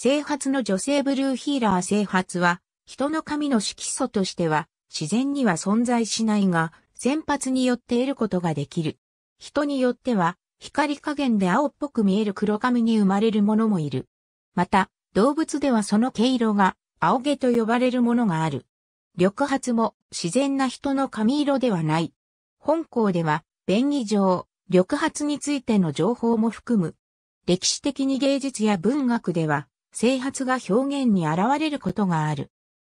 生発の女性ブルーヒーラー生発は、人の髪の色素としては、自然には存在しないが、先発によって得ることができる。人によっては、光加減で青っぽく見える黒髪に生まれるものもいる。また、動物ではその毛色が、青毛と呼ばれるものがある。緑髪も自然な人の髪色ではない。本校では、便宜上、緑髪についての情報も含む。歴史的に芸術や文学では、整髪が表現に現れることがある。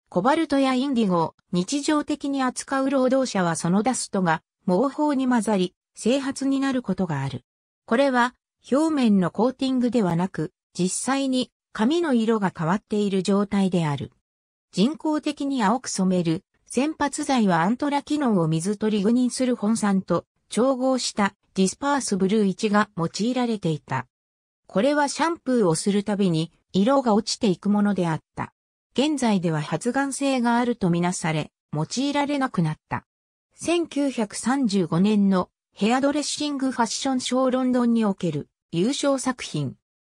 コバルトやインディゴを日常的に扱う労働者はそのダストが毛包に混ざり、整髪になることがある。これは表面のコーティングではなく、実際に髪の色が変わっている状態である。人工的に青く染める洗髪剤はアントラ機能を水取り具ニする本酸と調合したディスパースブルー1が用いられていた。これはシャンプーをするたびに色が落ちていくものであった。現在では発がん性があるとみなされ、用いられなくなった。1935年のヘアドレッシングファッションショーロンドンにおける優勝作品。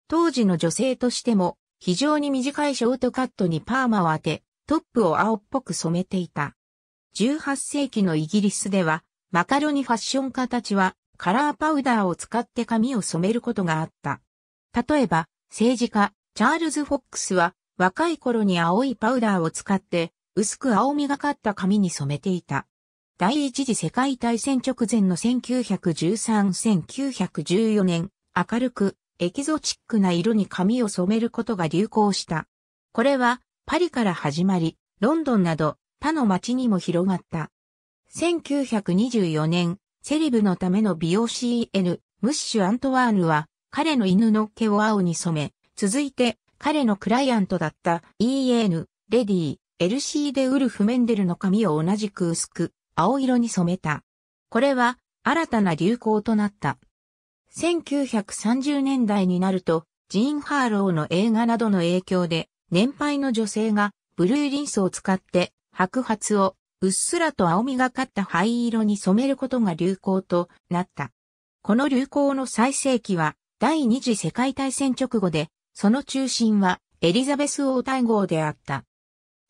当時の女性としても非常に短いショートカットにパーマを当て、トップを青っぽく染めていた。18世紀のイギリスではマカロニファッション家たちはカラーパウダーを使って髪を染めることがあった。例えば政治家、チャールズ・フォックスは若い頃に青いパウダーを使って薄く青みがかった髪に染めていた。第一次世界大戦直前の1913-1914年、明るくエキゾチックな色に髪を染めることが流行した。これはパリから始まり、ロンドンなど他の街にも広がった。1924年、セレブのための美容 CN、ムッシュ・アントワーヌは彼の犬の毛を青に染め、続いて、彼のクライアントだった E.N. レディ、LC でウルフ・メンデルの髪を同じく薄く、青色に染めた。これは、新たな流行となった。1930年代になると、ジーン・ハーローの映画などの影響で、年配の女性がブルーリンスを使って白髪をうっすらと青みがかった灰色に染めることが流行となった。この流行の最盛期は第二次世界大戦直後でその中心はエリザベス王太后であった。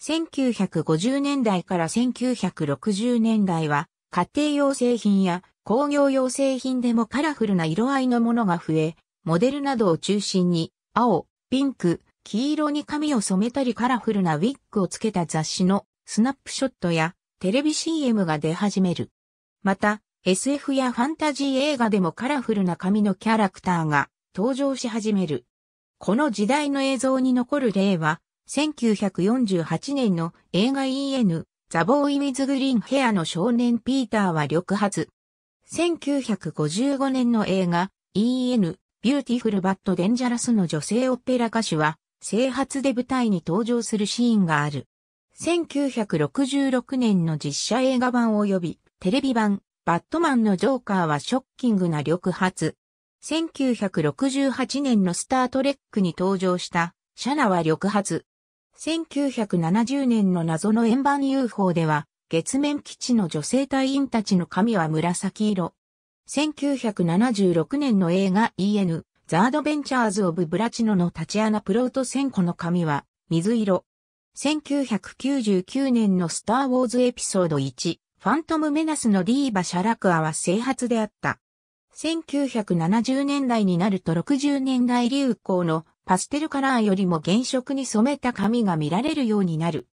1950年代から1960年代は家庭用製品や工業用製品でもカラフルな色合いのものが増え、モデルなどを中心に青、ピンク、黄色に髪を染めたりカラフルなウィッグをつけた雑誌のスナップショットやテレビ CM が出始める。また、SF やファンタジー映画でもカラフルな髪のキャラクターが登場し始める。この時代の映像に残る例は、1948年の映画 EN、ザ・ボーイ・ウィズ・グリーン・ヘアの少年ピーターは緑髪。1955年の映画 EN、ビューティフル・バット・デンジャラスの女性オペラ歌手は、生発で舞台に登場するシーンがある。1966年の実写映画版及びテレビ版、バットマンのジョーカーはショッキングな緑髪。1968年のスタートレックに登場したシャナは緑髪。1970年の謎の円盤 UFO では、月面基地の女性隊員たちの髪は紫色。1976年の映画 EN、ザードベンチャーズ・オブ・ブラチノのタチアナ・プロート戦子の髪は水色。1999年のスター・ウォーズエピソード1、ファントム・メナスのディーバ・シャラクアは整髪であった。1970年代になると60年代流行のパステルカラーよりも原色に染めた髪が見られるようになる。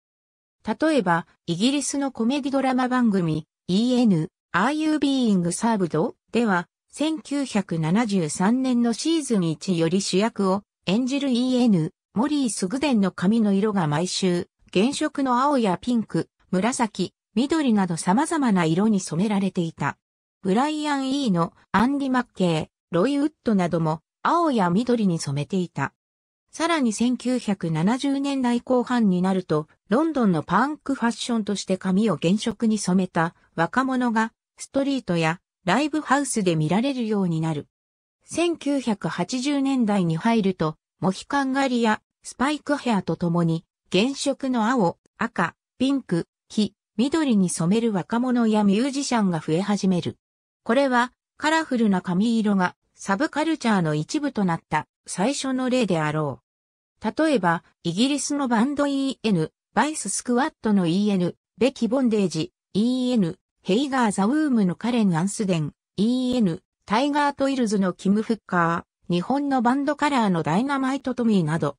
例えば、イギリスのコメディドラマ番組 EN Are You Being Served? では、1973年のシーズン1より主役を演じる EN モリー・スグデンの髪の色が毎週、原色の青やピンク、紫、緑など様々な色に染められていた。ブライアン・イーのアンディ・マッケー、ロイ・ウッドなども青や緑に染めていた。さらに1970年代後半になると、ロンドンのパンクファッションとして髪を原色に染めた若者がストリートやライブハウスで見られるようになる。1980年代に入ると、モヒカン狩りやスパイクヘアとともに、原色の青、赤、ピンク、黄、緑に染める若者やミュージシャンが増え始める。これはカラフルな髪色がサブカルチャーの一部となった最初の例であろう。例えば、イギリスのバンド EN、バイススクワットの EN、ベキボンデージ、EN、ヘイガーザウームのカレン・アンスデン、EN、タイガートイルズのキム・フッカー、日本のバンドカラーのダイナマイト・トミーなど、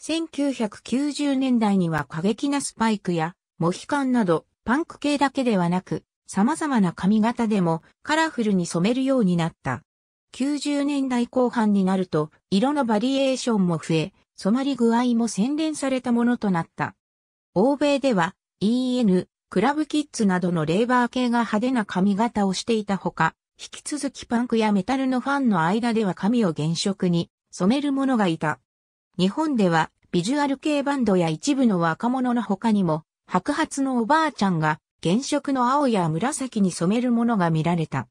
1990年代には過激なスパイクやモヒカンなどパンク系だけではなく様々な髪型でもカラフルに染めるようになった。90年代後半になると、色のバリエーションも増え、染まり具合も洗練されたものとなった。欧米では、EN、クラブキッズなどのレーバー系が派手な髪型をしていたほか、引き続きパンクやメタルのファンの間では髪を原色に染める者がいた。日本ではビジュアル系バンドや一部の若者の他にも白髪のおばあちゃんが原色の青や紫に染めるものが見られた。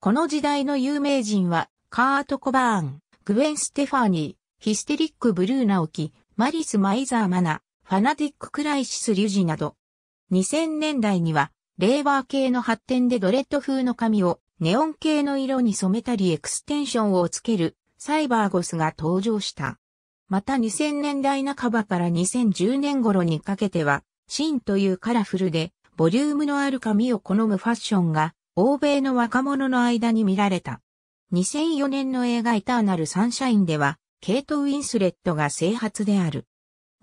この時代の有名人は、カート・コバーン、グウェン・ステファーニー、ヒステリック・ブルーナオキ、マリス・マイザー・マナ、ファナティック・クライシス・リュジなど。2000年代には、レーバー系の発展でドレッド風の髪をネオン系の色に染めたりエクステンションをつけるサイバーゴスが登場した。また2000年代半ばから2010年頃にかけては、シンというカラフルでボリュームのある髪を好むファッションが、欧米の若者の間に見られた。2004年の映画イターナルサンシャインでは、ケイト・ウィンスレットが制発である。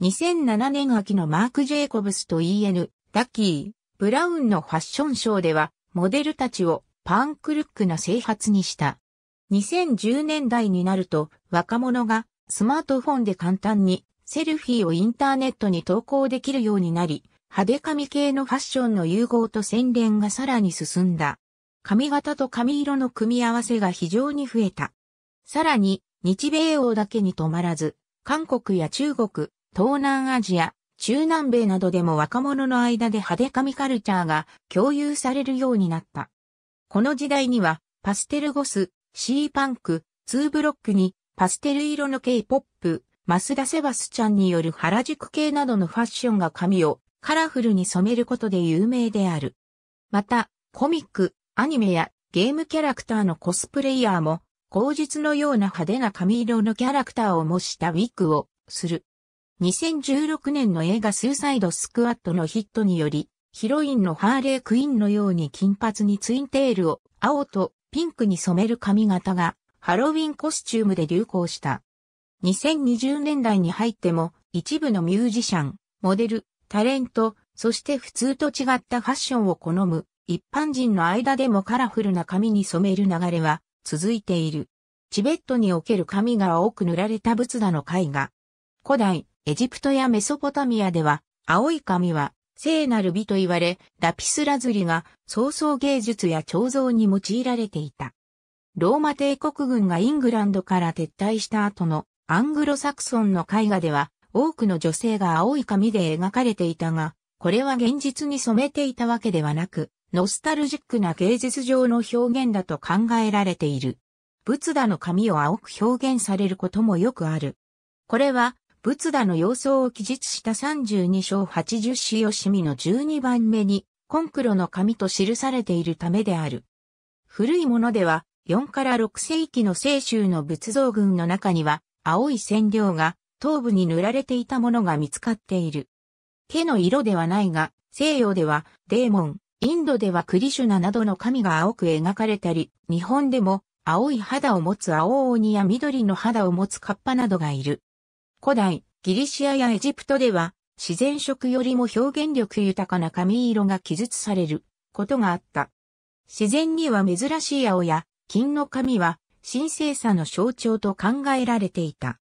2007年秋のマーク・ジェイコブスと EN、ダッキー、ブラウンのファッションショーでは、モデルたちをパンクルックな制発にした。2010年代になると、若者がスマートフォンで簡単にセルフィーをインターネットに投稿できるようになり、派手髪系のファッションの融合と洗練がさらに進んだ。髪型と髪色の組み合わせが非常に増えた。さらに、日米欧だけに止まらず、韓国や中国、東南アジア、中南米などでも若者の間で派手髪カルチャーが共有されるようになった。この時代には、パステルゴス、シーパンク、ツーブロックに、パステル色の K-POP、マスダ・セバスチャンによる原宿系などのファッションが髪をカラフルに染めることで有名である。また、コミック、アニメやゲームキャラクターのコスプレイヤーも、口実のような派手な髪色のキャラクターを模したウィッグをする。2016年の映画スーサイドスクワットのヒットにより、ヒロインのハーレークイーンのように金髪にツインテールを青とピンクに染める髪型がハロウィンコスチュームで流行した。2020年代に入っても一部のミュージシャン、モデル、タレント、そして普通と違ったファッションを好む一般人の間でもカラフルな髪に染める流れは続いている。チベットにおける髪が青く塗られた仏陀の絵画。古代、エジプトやメソポタミアでは、青い髪は聖なる美と言われ、ラピスラズリが創造芸術や彫像に用いられていた。ローマ帝国軍がイングランドから撤退した後のアングロサクソンの絵画では、多くの女性が青い髪で描かれていたが、これは現実に染めていたわけではなく、ノスタルジックな芸術上の表現だと考えられている。仏陀の髪を青く表現されることもよくある。これは、仏陀の様相を記述した32章80詩よしみの12番目に、コンクロの紙と記されているためである。古いものでは、4から6世紀の聖州の仏像群の中には、青い染料が頭部に塗られていたものが見つかっている。毛の色ではないが、西洋ではデーモン、インドではクリシュナなどの神が青く描かれたり、日本でも青い肌を持つ青鬼や緑の肌を持つカッパなどがいる。古代、ギリシアやエジプトでは、自然色よりも表現力豊かな髪色が記述されることがあった。自然には珍しい青や金の髪は神聖さの象徴と考えられていた。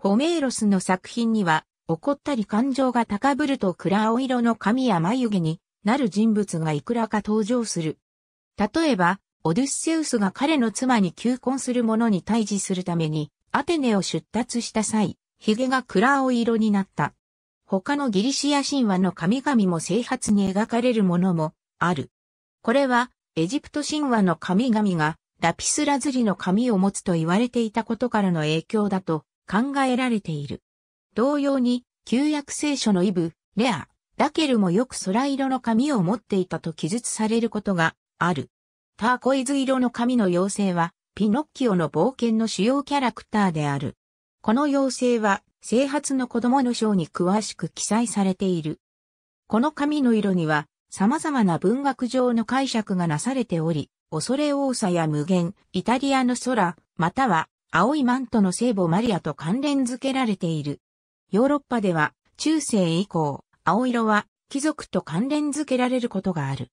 ホメーロスの作品には、怒ったり感情が高ぶると暗青色の髪や眉毛になる人物がいくらか登場する。例えば、オデュッセウスが彼の妻に求婚する者に対峙するために、アテネを出立した際、髭が暗青色になった。他のギリシア神話の神々も生発に描かれるものもある。これは、エジプト神話の神々がラピスラズリの髪を持つと言われていたことからの影響だと考えられている。同様に、旧約聖書のイブ、レア、ダケルもよく空色の髪を持っていたと記述されることがある。ターコイズ色の髪の妖精は、ピノッキオの冒険の主要キャラクターである。この妖精は、生発の子供の章に詳しく記載されている。この髪の色には、様々な文学上の解釈がなされており、恐れ多さや無限、イタリアの空、または青いマントの聖母マリアと関連づけられている。ヨーロッパでは中世以降、青色は貴族と関連づけられることがある。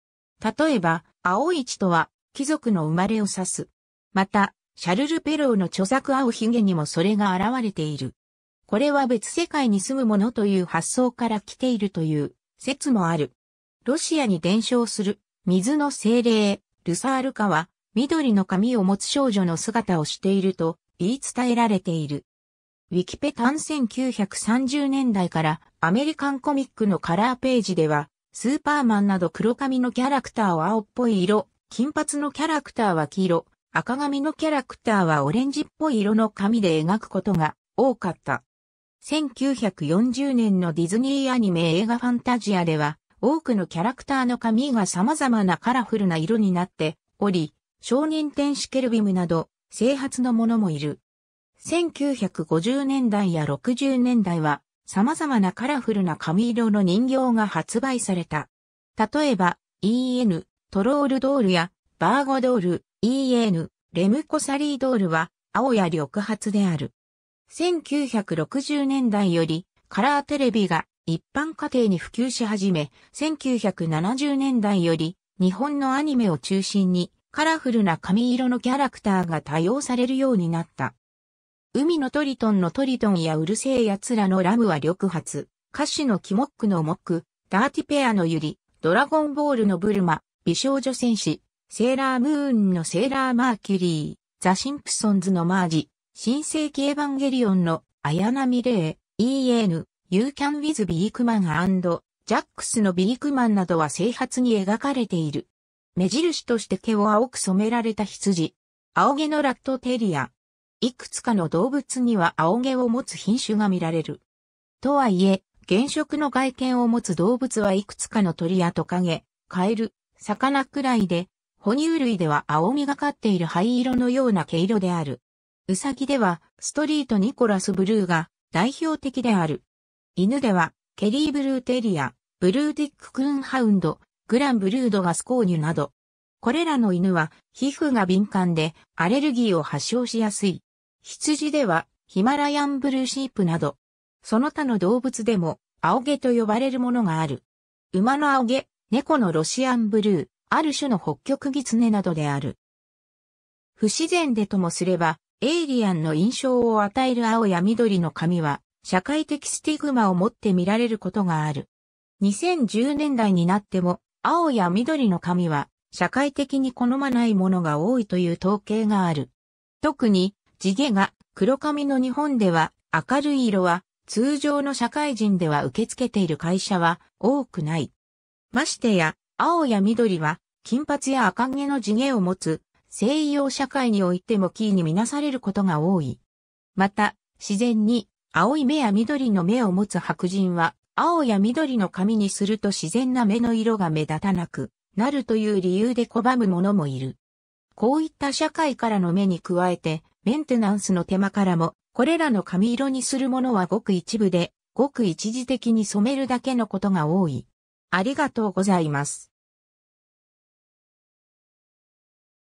例えば、青い血とは貴族の生まれを指す。また、シャルル・ペローの著作青ひげにもそれが現れている。これは別世界に住むものという発想から来ているという説もある。ロシアに伝承する水の精霊、ルサールカは緑の髪を持つ少女の姿をしていると言い伝えられている。ウィキペタン1930年代からアメリカンコミックのカラーページでは、スーパーマンなど黒髪のキャラクターは青っぽい色、金髪のキャラクターは黄色、赤髪のキャラクターはオレンジっぽい色の髪で描くことが多かった。1940年のディズニーアニメ映画ファンタジアでは、多くのキャラクターの髪が様々なカラフルな色になっており、少年天使ケルビムなど、生発の者もいる。1950年代や60年代は様々なカラフルな髪色の人形が発売された。例えば EN トロールドールやバーゴドール EN レムコサリードールは青や緑髪である。1960年代よりカラーテレビが一般家庭に普及し始め、1970年代より日本のアニメを中心にカラフルな髪色のキャラクターが多用されるようになった。海のトリトンのトリトンやうるせえ奴らのラムは緑髪、歌詞のキモックのモック、ダーティペアのユリ、ドラゴンボールのブルマ、美少女戦士、セーラームーンのセーラーマーキュリー、ザ・シンプソンズのマージ、新世紀エヴァンゲリオンの綾波レイ、EN、You Can With ビークマンジャックスのビークマンなどは生発に描かれている。目印として毛を青く染められた羊。青毛のラットテリア。いくつかの動物には青毛を持つ品種が見られる。とはいえ、原色の外見を持つ動物はいくつかの鳥やトカゲ、カエル、魚くらいで、哺乳類では青みがかっている灰色のような毛色である。ウサギではストリートニコラスブルーが代表的である。犬ではケリーブルーテリア、ブルーディッククーンハウンド、グランブルードガスコーニュなど。これらの犬は皮膚が敏感でアレルギーを発症しやすい。羊ではヒマラヤンブルーシープなど、その他の動物でも青毛と呼ばれるものがある。馬の青毛、猫のロシアンブルー、ある種の北極狐などである。不自然でともすれば、エイリアンの印象を与える青や緑の髪は、社会的スティグマを持って見られることがある。2010年代になっても、青や緑の髪は社会的に好まないものが多いという統計がある。特に地毛が黒髪の日本では明るい色は通常の社会人では受け付けている会社は多くない。ましてや青や緑は金髪や赤毛の地毛を持つ西洋社会においてもキーにみなされることが多い。また自然に青い目や緑の目を持つ白人は青や緑の髪にすると自然な目の色が目立たなくなるという理由で拒む者もいる。こういった社会からの目に加えて、メンテナンスの手間からも、これらの髪色にするものはごく一部で、ごく一時的に染めるだけのことが多い。ありがとうございます。